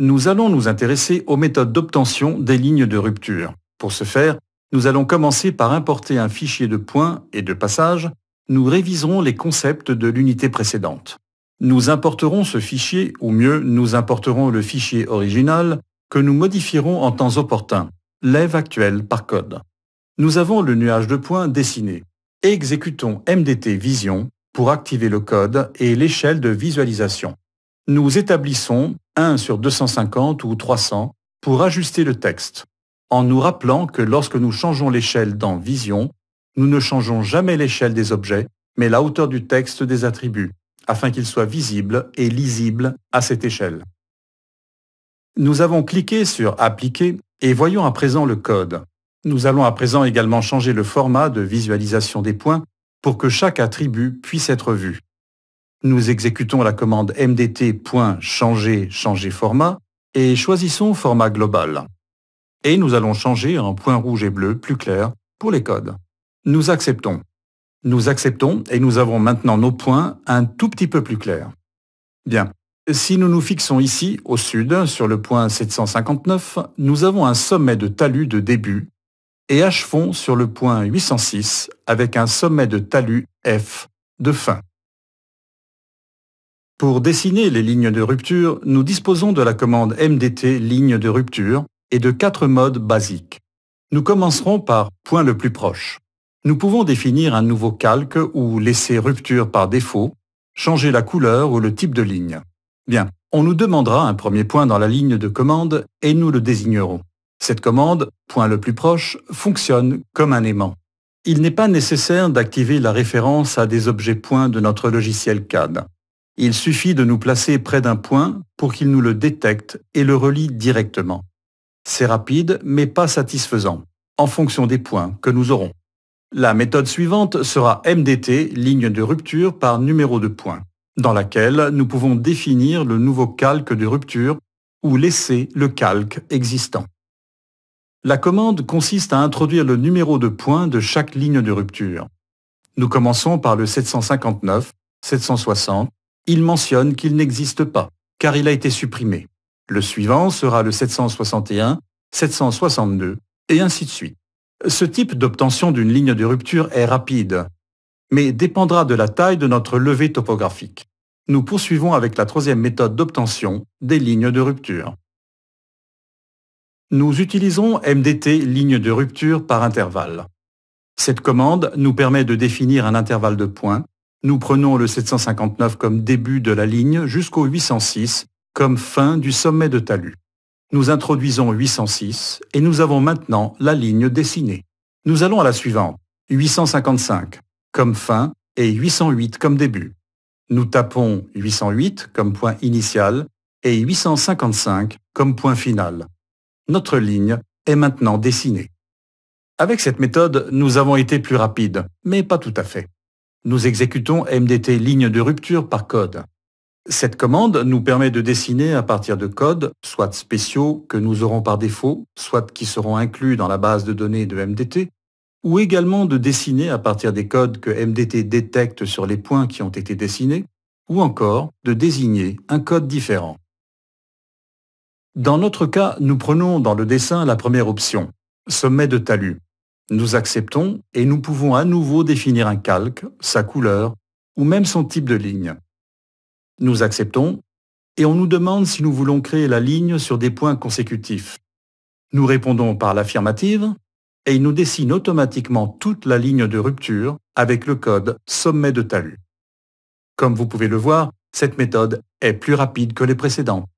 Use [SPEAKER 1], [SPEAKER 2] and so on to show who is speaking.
[SPEAKER 1] nous allons nous intéresser aux méthodes d'obtention des lignes de rupture. Pour ce faire, nous allons commencer par importer un fichier de points et de passages. Nous réviserons les concepts de l'unité précédente. Nous importerons ce fichier, ou mieux, nous importerons le fichier original que nous modifierons en temps opportun, l'ÈVE actuel par code. Nous avons le nuage de points dessiné. Exécutons MDT Vision pour activer le code et l'échelle de visualisation. Nous établissons 1 sur 250 ou 300 pour ajuster le texte, en nous rappelant que lorsque nous changeons l'échelle dans Vision, nous ne changeons jamais l'échelle des objets, mais la hauteur du texte des attributs, afin qu'il soit visible et lisible à cette échelle. Nous avons cliqué sur Appliquer et voyons à présent le code. Nous allons à présent également changer le format de visualisation des points pour que chaque attribut puisse être vu. Nous exécutons la commande mdt.changer, changer format et choisissons format global. Et nous allons changer en point rouge et bleu plus clair pour les codes. Nous acceptons. Nous acceptons et nous avons maintenant nos points un tout petit peu plus clairs. Bien. Si nous nous fixons ici, au sud, sur le point 759, nous avons un sommet de talus de début et achevons sur le point 806 avec un sommet de talus F de fin. Pour dessiner les lignes de rupture, nous disposons de la commande MDT ligne de rupture et de quatre modes basiques. Nous commencerons par point le plus proche. Nous pouvons définir un nouveau calque ou laisser rupture par défaut, changer la couleur ou le type de ligne. Bien, on nous demandera un premier point dans la ligne de commande et nous le désignerons. Cette commande, point le plus proche, fonctionne comme un aimant. Il n'est pas nécessaire d'activer la référence à des objets points de notre logiciel CAD. Il suffit de nous placer près d'un point pour qu'il nous le détecte et le relie directement. C'est rapide, mais pas satisfaisant, en fonction des points que nous aurons. La méthode suivante sera MDT, ligne de rupture par numéro de point, dans laquelle nous pouvons définir le nouveau calque de rupture ou laisser le calque existant. La commande consiste à introduire le numéro de point de chaque ligne de rupture. Nous commençons par le 759, 760, il mentionne qu'il n'existe pas, car il a été supprimé. Le suivant sera le 761, 762, et ainsi de suite. Ce type d'obtention d'une ligne de rupture est rapide, mais dépendra de la taille de notre levée topographique. Nous poursuivons avec la troisième méthode d'obtention des lignes de rupture. Nous utilisons MDT ligne de rupture par intervalle. Cette commande nous permet de définir un intervalle de points nous prenons le 759 comme début de la ligne jusqu'au 806 comme fin du sommet de talus. Nous introduisons 806 et nous avons maintenant la ligne dessinée. Nous allons à la suivante, 855 comme fin et 808 comme début. Nous tapons 808 comme point initial et 855 comme point final. Notre ligne est maintenant dessinée. Avec cette méthode, nous avons été plus rapides, mais pas tout à fait. Nous exécutons MDT ligne de rupture par code. Cette commande nous permet de dessiner à partir de codes, soit spéciaux que nous aurons par défaut, soit qui seront inclus dans la base de données de MDT, ou également de dessiner à partir des codes que MDT détecte sur les points qui ont été dessinés, ou encore de désigner un code différent. Dans notre cas, nous prenons dans le dessin la première option, sommet de talus. Nous acceptons et nous pouvons à nouveau définir un calque, sa couleur ou même son type de ligne. Nous acceptons et on nous demande si nous voulons créer la ligne sur des points consécutifs. Nous répondons par l'affirmative et il nous dessine automatiquement toute la ligne de rupture avec le code sommet de talus. Comme vous pouvez le voir, cette méthode est plus rapide que les précédentes.